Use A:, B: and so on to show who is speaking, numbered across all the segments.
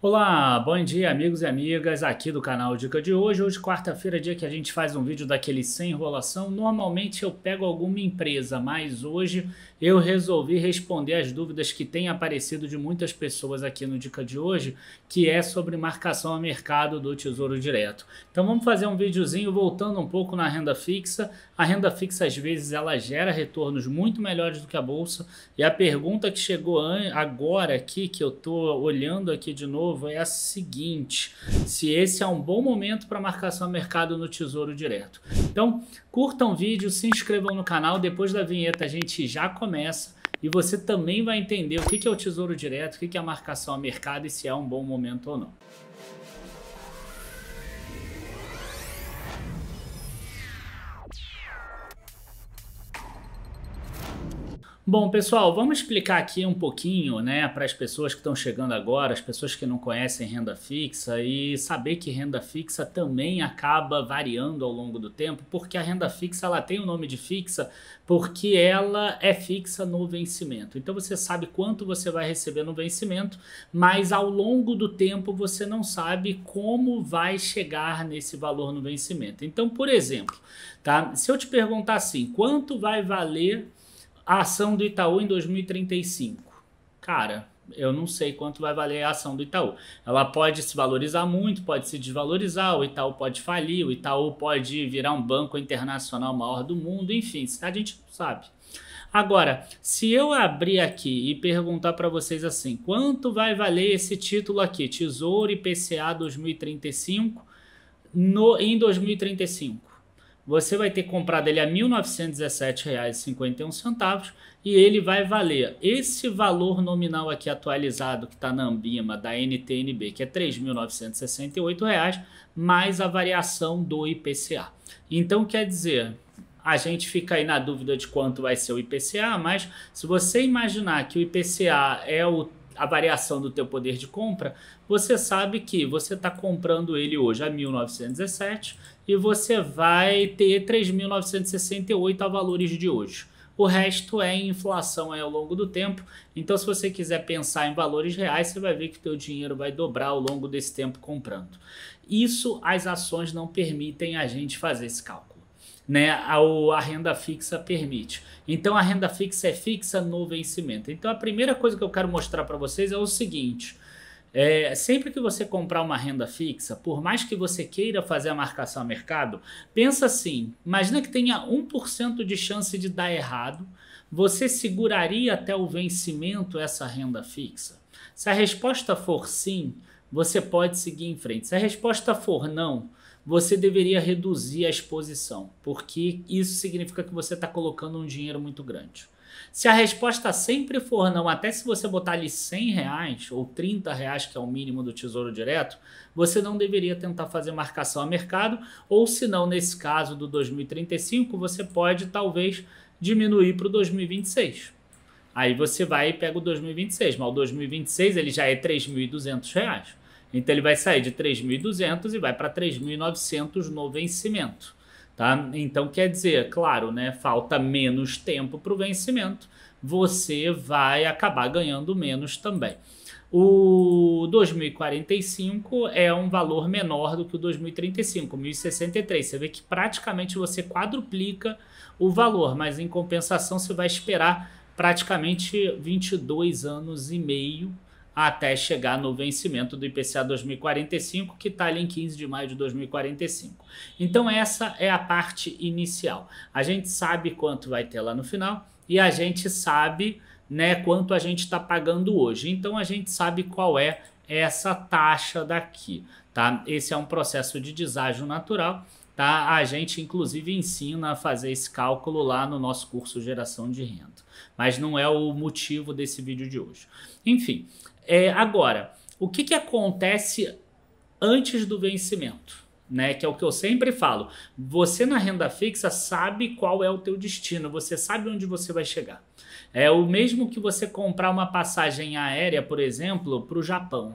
A: Olá, bom dia amigos e amigas aqui do canal Dica de Hoje. Hoje, quarta-feira, dia que a gente faz um vídeo daquele sem enrolação. Normalmente eu pego alguma empresa, mas hoje eu resolvi responder as dúvidas que têm aparecido de muitas pessoas aqui no Dica de hoje, que é sobre marcação a mercado do Tesouro Direto. Então vamos fazer um videozinho voltando um pouco na renda fixa. A renda fixa às vezes ela gera retornos muito melhores do que a bolsa. E a pergunta que chegou agora aqui, que eu estou olhando aqui de novo, é a seguinte: se esse é um bom momento para marcação a mercado no Tesouro Direto. Então curtam o vídeo, se inscrevam no canal. Depois da vinheta a gente já começa começa e você também vai entender o que é o tesouro direto, o que é a marcação a mercado e se é um bom momento ou não. Bom, pessoal, vamos explicar aqui um pouquinho, né, para as pessoas que estão chegando agora, as pessoas que não conhecem renda fixa e saber que renda fixa também acaba variando ao longo do tempo, porque a renda fixa ela tem o nome de fixa porque ela é fixa no vencimento. Então você sabe quanto você vai receber no vencimento, mas ao longo do tempo você não sabe como vai chegar nesse valor no vencimento. Então, por exemplo, tá? Se eu te perguntar assim, quanto vai valer a ação do Itaú em 2035. Cara, eu não sei quanto vai valer a ação do Itaú. Ela pode se valorizar muito, pode se desvalorizar, o Itaú pode falir, o Itaú pode virar um banco internacional maior do mundo, enfim, a gente não sabe. Agora, se eu abrir aqui e perguntar para vocês assim, quanto vai valer esse título aqui, Tesouro IPCA 2035, no, em 2035? você vai ter comprado ele a R$ 1.917,51 e ele vai valer esse valor nominal aqui atualizado que está na Ambima da NTNB, que é R$ 3.968, mais a variação do IPCA. Então quer dizer, a gente fica aí na dúvida de quanto vai ser o IPCA, mas se você imaginar que o IPCA é o a variação do teu poder de compra, você sabe que você está comprando ele hoje a 1.917 e você vai ter 3.968 a valores de hoje. O resto é inflação aí ao longo do tempo. Então, se você quiser pensar em valores reais, você vai ver que o teu dinheiro vai dobrar ao longo desse tempo comprando. Isso as ações não permitem a gente fazer esse cálculo né, a renda fixa permite. Então a renda fixa é fixa no vencimento. Então a primeira coisa que eu quero mostrar para vocês é o seguinte: é, sempre que você comprar uma renda fixa, por mais que você queira fazer a marcação a mercado, pensa assim: imagina que tenha 1% de chance de dar errado, você seguraria até o vencimento essa renda fixa? Se a resposta for sim, você pode seguir em frente. Se a resposta for não, você deveria reduzir a exposição, porque isso significa que você está colocando um dinheiro muito grande. Se a resposta sempre for não, até se você botar ali 100 reais ou 30 reais, que é o mínimo do Tesouro Direto, você não deveria tentar fazer marcação a mercado, ou se não, nesse caso do 2035, você pode talvez diminuir para o 2026. Aí você vai e pega o 2026, mas o 2026 ele já é R$ então ele vai sair de 3.200 e vai para 3.900 no vencimento. Tá? Então quer dizer, claro, né, falta menos tempo para o vencimento, você vai acabar ganhando menos também. O 2045 é um valor menor do que o 2035, 1063. Você vê que praticamente você quadruplica o valor, mas em compensação você vai esperar praticamente 22 anos e meio até chegar no vencimento do IPCA 2045, que está ali em 15 de maio de 2045. Então, essa é a parte inicial. A gente sabe quanto vai ter lá no final e a gente sabe né, quanto a gente está pagando hoje. Então, a gente sabe qual é essa taxa daqui. Tá? Esse é um processo de deságio natural Tá? A gente, inclusive, ensina a fazer esse cálculo lá no nosso curso Geração de Renda. Mas não é o motivo desse vídeo de hoje. Enfim, é, agora, o que, que acontece antes do vencimento? Né, que é o que eu sempre falo. Você na renda fixa sabe qual é o teu destino, você sabe onde você vai chegar. É o mesmo que você comprar uma passagem aérea, por exemplo, para o Japão.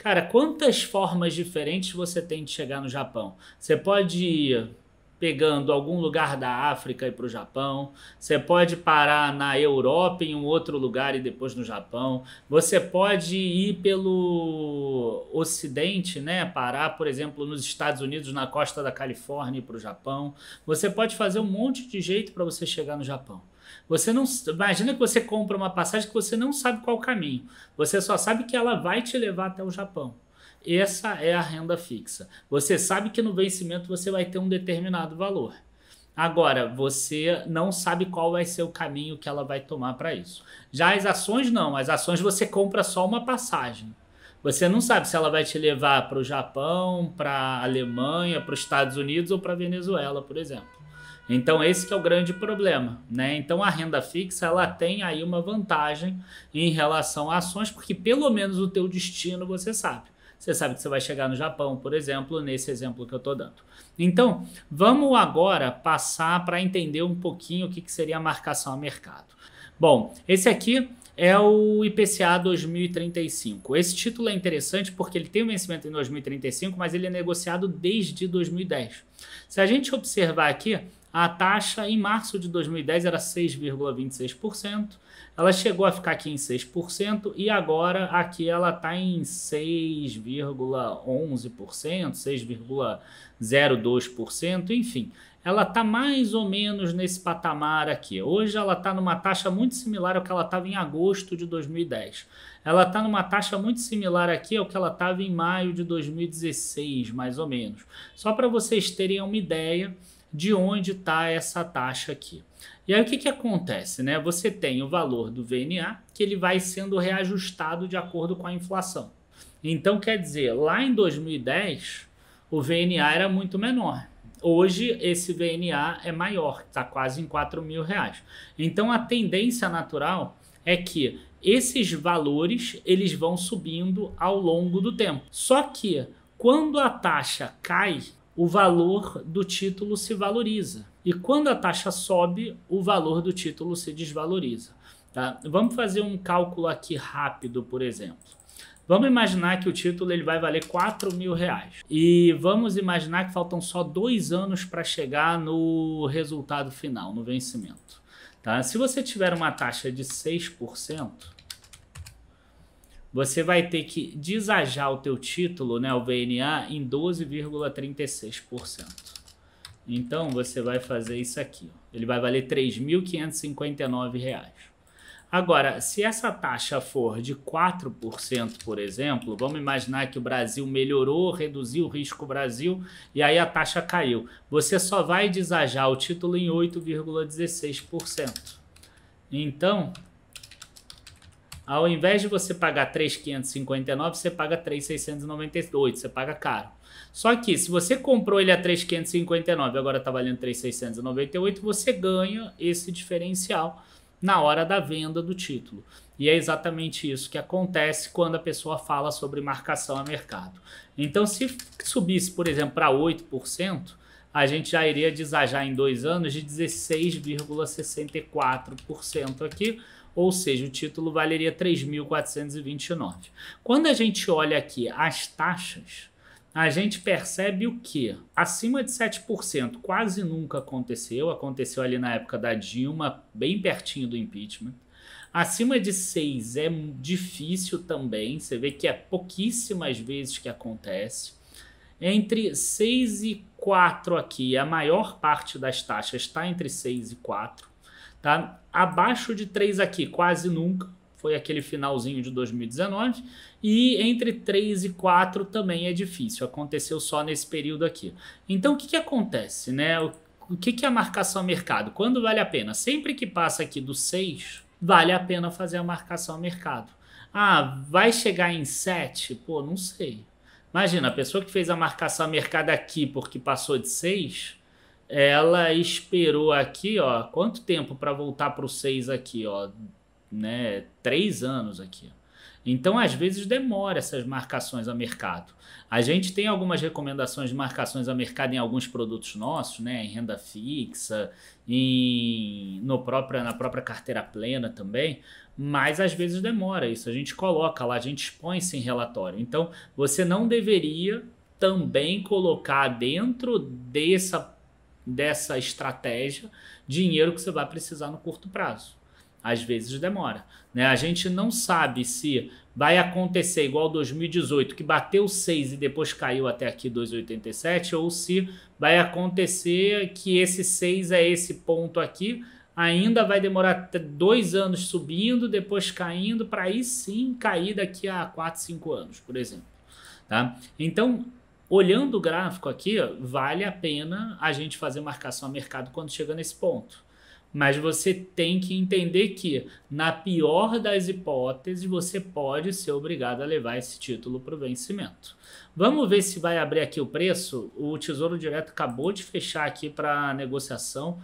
A: Cara, quantas formas diferentes você tem de chegar no Japão? Você pode ir pegando algum lugar da África e para o Japão. Você pode parar na Europa em um outro lugar e depois no Japão. Você pode ir pelo Ocidente, né? Parar, por exemplo, nos Estados Unidos, na costa da Califórnia e para o Japão. Você pode fazer um monte de jeito para você chegar no Japão. Você não imagina que você compra uma passagem que você não sabe qual caminho. Você só sabe que ela vai te levar até o Japão. Essa é a renda fixa. Você sabe que no vencimento você vai ter um determinado valor. Agora, você não sabe qual vai ser o caminho que ela vai tomar para isso. Já as ações, não. As ações você compra só uma passagem. Você não sabe se ela vai te levar para o Japão, para a Alemanha, para os Estados Unidos ou para a Venezuela, por exemplo. Então esse é o grande problema, né? Então a renda fixa ela tem aí uma vantagem em relação a ações, porque pelo menos o teu destino você sabe. Você sabe que você vai chegar no Japão, por exemplo, nesse exemplo que eu estou dando. Então, vamos agora passar para entender um pouquinho o que, que seria a marcação a mercado. Bom, esse aqui é o IPCA 2035. Esse título é interessante porque ele tem o vencimento em 2035, mas ele é negociado desde 2010. Se a gente observar aqui, a taxa em março de 2010 era 6,26%, ela chegou a ficar aqui em 6% e agora aqui ela está em 6,11%, 6,02%, enfim. Ela está mais ou menos nesse patamar aqui. Hoje ela está numa taxa muito similar ao que ela estava em agosto de 2010. Ela está numa taxa muito similar aqui ao que ela estava em maio de 2016, mais ou menos. Só para vocês terem uma ideia, de onde está essa taxa aqui. E aí o que, que acontece? Né? Você tem o valor do VNA que ele vai sendo reajustado de acordo com a inflação. Então quer dizer, lá em 2010 o VNA era muito menor. Hoje esse VNA é maior, está quase em 4 mil reais. Então a tendência natural é que esses valores eles vão subindo ao longo do tempo. Só que quando a taxa cai, o valor do título se valoriza. E quando a taxa sobe, o valor do título se desvaloriza. Tá? Vamos fazer um cálculo aqui rápido, por exemplo. Vamos imaginar que o título ele vai valer 4 mil reais. E vamos imaginar que faltam só dois anos para chegar no resultado final, no vencimento. Tá? Se você tiver uma taxa de 6%, você vai ter que desajar o teu título, né, o VNA, em 12,36%. Então, você vai fazer isso aqui. Ó. Ele vai valer R$ 3.559. Agora, se essa taxa for de 4%, por exemplo, vamos imaginar que o Brasil melhorou, reduziu o risco Brasil e aí a taxa caiu. Você só vai desajar o título em 8,16%. Então, ao invés de você pagar 3,559, você paga 3,698, você paga caro. Só que se você comprou ele a 3,559, agora está valendo 3,698, você ganha esse diferencial na hora da venda do título. E é exatamente isso que acontece quando a pessoa fala sobre marcação a mercado. Então, se subisse, por exemplo, para 8%, a gente já iria desajar em dois anos de 16,64% aqui, ou seja, o título valeria 3.429. Quando a gente olha aqui as taxas, a gente percebe o que? Acima de 7% quase nunca aconteceu, aconteceu ali na época da Dilma, bem pertinho do impeachment. Acima de 6 é difícil também, você vê que é pouquíssimas vezes que acontece. Entre 6 e 4 aqui, a maior parte das taxas está entre 6 e 4. Tá? Abaixo de 3 aqui, quase nunca. Foi aquele finalzinho de 2019. E entre 3 e 4 também é difícil. Aconteceu só nesse período aqui. Então, o que, que acontece? Né? O que, que é a marcação a mercado? Quando vale a pena? Sempre que passa aqui do 6, vale a pena fazer a marcação a mercado. Ah, vai chegar em 7? Pô, não sei. Imagina, a pessoa que fez a marcação a mercado aqui porque passou de 6, ela esperou aqui, ó, quanto tempo para voltar para o 6 aqui, ó, né, três anos aqui. Então, às vezes, demora essas marcações a mercado. A gente tem algumas recomendações de marcações a mercado em alguns produtos nossos, né? Em renda fixa, em, no própria, na própria carteira plena também, mas às vezes demora isso. A gente coloca lá, a gente expõe isso em relatório. Então, você não deveria também colocar dentro dessa dessa estratégia dinheiro que você vai precisar no curto prazo. Às vezes demora. Né? A gente não sabe se vai acontecer igual 2018, que bateu 6 e depois caiu até aqui 2,87, ou se vai acontecer que esse 6 é esse ponto aqui, ainda vai demorar dois anos subindo, depois caindo, para aí sim cair daqui a 4, 5 anos, por exemplo. Tá? Então, Olhando o gráfico aqui, vale a pena a gente fazer marcação a mercado quando chega nesse ponto. Mas você tem que entender que, na pior das hipóteses, você pode ser obrigado a levar esse título para o vencimento. Vamos ver se vai abrir aqui o preço. O Tesouro Direto acabou de fechar aqui para negociação.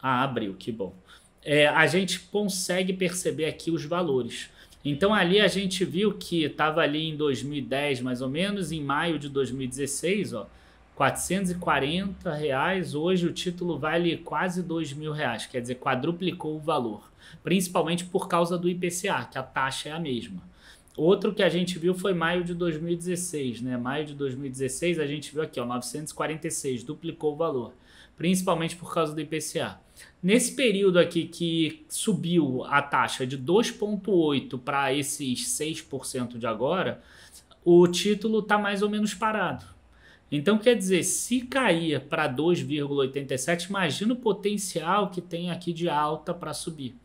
A: Ah, abriu, que bom. É, a gente consegue perceber aqui os valores. Então ali a gente viu que estava ali em 2010, mais ou menos, em maio de 2016, ó, 440 reais. Hoje o título vale quase 2 mil reais, quer dizer, quadruplicou o valor, principalmente por causa do IPCA, que a taxa é a mesma. Outro que a gente viu foi maio de 2016, né? Maio de 2016 a gente viu aqui, ó, 946, duplicou o valor principalmente por causa do IPCA. Nesse período aqui que subiu a taxa de 2,8% para esses 6% de agora, o título está mais ou menos parado. Então, quer dizer, se cair para 2,87, imagina o potencial que tem aqui de alta para subir.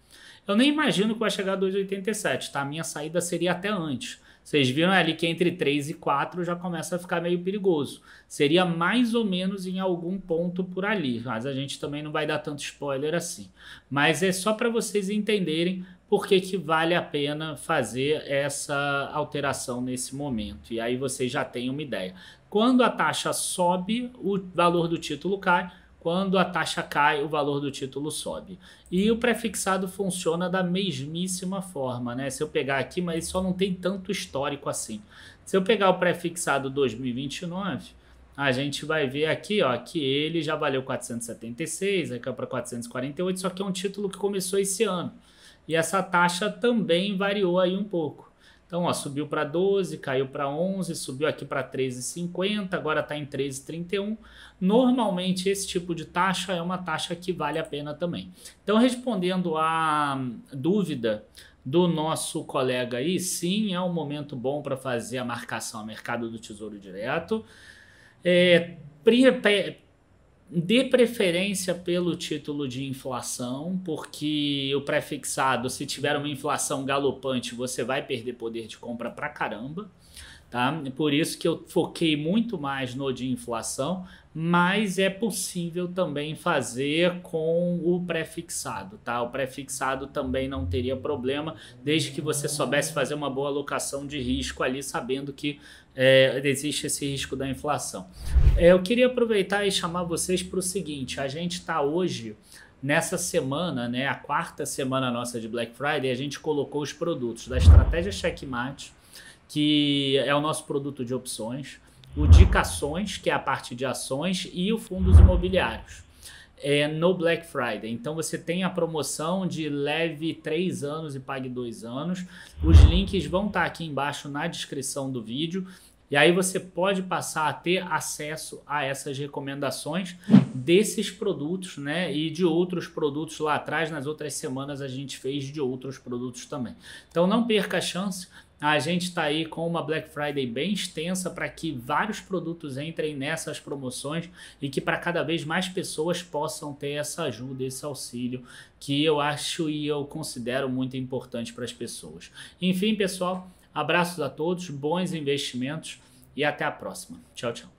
A: Eu nem imagino que vai chegar a 2,87, tá? A minha saída seria até antes. Vocês viram ali que entre 3 e 4 já começa a ficar meio perigoso. Seria mais ou menos em algum ponto por ali, mas a gente também não vai dar tanto spoiler assim. Mas é só para vocês entenderem por que, que vale a pena fazer essa alteração nesse momento. E aí vocês já têm uma ideia. Quando a taxa sobe, o valor do título cai quando a taxa cai, o valor do título sobe. E o prefixado funciona da mesmíssima forma, né? Se eu pegar aqui, mas só não tem tanto histórico assim. Se eu pegar o prefixado 2029, a gente vai ver aqui, ó, que ele já valeu 476, aqui é para 448, só que é um título que começou esse ano. E essa taxa também variou aí um pouco. Então, ó, subiu para 12, caiu para 11, subiu aqui para 13,50, agora está em 13,31. Normalmente, esse tipo de taxa é uma taxa que vale a pena também. Então, respondendo à hum, dúvida do nosso colega aí, sim, é um momento bom para fazer a marcação a mercado do Tesouro Direto. É, de preferência pelo título de inflação, porque o prefixado, se tiver uma inflação galopante, você vai perder poder de compra pra caramba. Tá? Por isso que eu foquei muito mais no de inflação, mas é possível também fazer com o prefixado, tá? O prefixado também não teria problema, desde que você soubesse fazer uma boa alocação de risco ali, sabendo que é, existe esse risco da inflação. É, eu queria aproveitar e chamar vocês para o seguinte: a gente está hoje nessa semana, né, a quarta semana nossa de Black Friday, a gente colocou os produtos da estratégia Checkmate, que é o nosso produto de opções o Dicações, que é a parte de ações, e o Fundos Imobiliários. É no Black Friday. Então você tem a promoção de leve 3 anos e pague 2 anos. Os links vão estar tá aqui embaixo na descrição do vídeo. E aí você pode passar a ter acesso a essas recomendações desses produtos, né? E de outros produtos lá atrás, nas outras semanas a gente fez de outros produtos também. Então não perca a chance. A gente está aí com uma Black Friday bem extensa para que vários produtos entrem nessas promoções e que para cada vez mais pessoas possam ter essa ajuda, esse auxílio que eu acho e eu considero muito importante para as pessoas. Enfim, pessoal, abraços a todos, bons investimentos e até a próxima. Tchau, tchau.